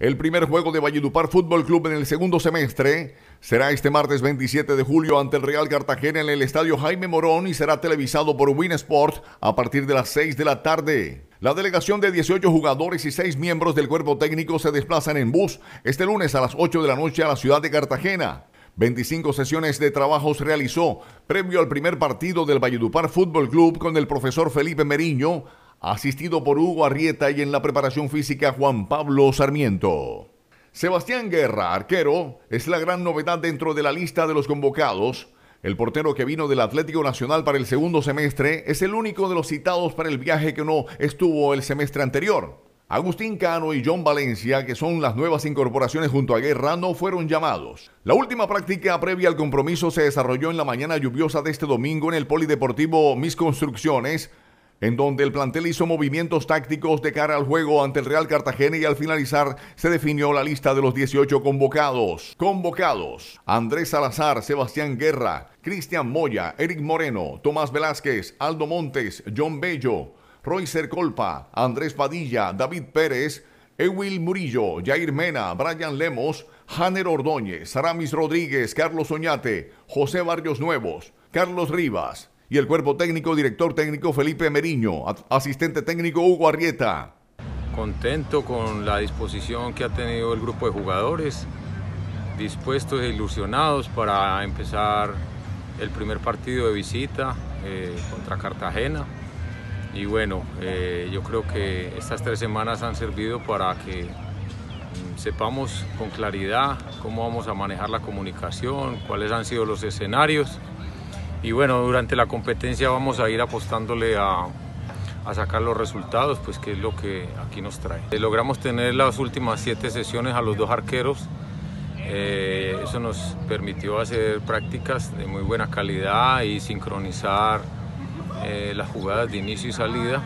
El primer juego de Valledupar Fútbol Club en el segundo semestre será este martes 27 de julio ante el Real Cartagena en el Estadio Jaime Morón y será televisado por Winsport a partir de las 6 de la tarde. La delegación de 18 jugadores y 6 miembros del cuerpo técnico se desplazan en bus este lunes a las 8 de la noche a la ciudad de Cartagena. 25 sesiones de trabajo se realizó previo al primer partido del Valledupar Fútbol Club con el profesor Felipe Meriño, asistido por Hugo Arrieta y en la preparación física Juan Pablo Sarmiento. Sebastián Guerra, arquero, es la gran novedad dentro de la lista de los convocados. El portero que vino del Atlético Nacional para el segundo semestre es el único de los citados para el viaje que no estuvo el semestre anterior. Agustín Cano y John Valencia, que son las nuevas incorporaciones junto a Guerra, no fueron llamados. La última práctica previa al compromiso se desarrolló en la mañana lluviosa de este domingo en el Polideportivo Mis Construcciones, en donde el plantel hizo movimientos tácticos de cara al juego ante el Real Cartagena y al finalizar se definió la lista de los 18 convocados. Convocados: Andrés Salazar, Sebastián Guerra, Cristian Moya, Eric Moreno, Tomás Velázquez, Aldo Montes, John Bello, Roy Colpa, Andrés Padilla, David Pérez, Ewil Murillo, Jair Mena, Brian Lemos, Hanner Ordóñez, Aramis Rodríguez, Carlos Oñate, José Barrios Nuevos, Carlos Rivas, y el cuerpo técnico, director técnico Felipe Meriño, asistente técnico Hugo Arrieta. Contento con la disposición que ha tenido el grupo de jugadores, dispuestos e ilusionados para empezar el primer partido de visita eh, contra Cartagena. Y bueno, eh, yo creo que estas tres semanas han servido para que mm, sepamos con claridad cómo vamos a manejar la comunicación, cuáles han sido los escenarios y bueno, durante la competencia vamos a ir apostándole a, a sacar los resultados, pues que es lo que aquí nos trae. Eh, logramos tener las últimas siete sesiones a los dos arqueros, eh, eso nos permitió hacer prácticas de muy buena calidad y sincronizar eh, las jugadas de inicio y salida.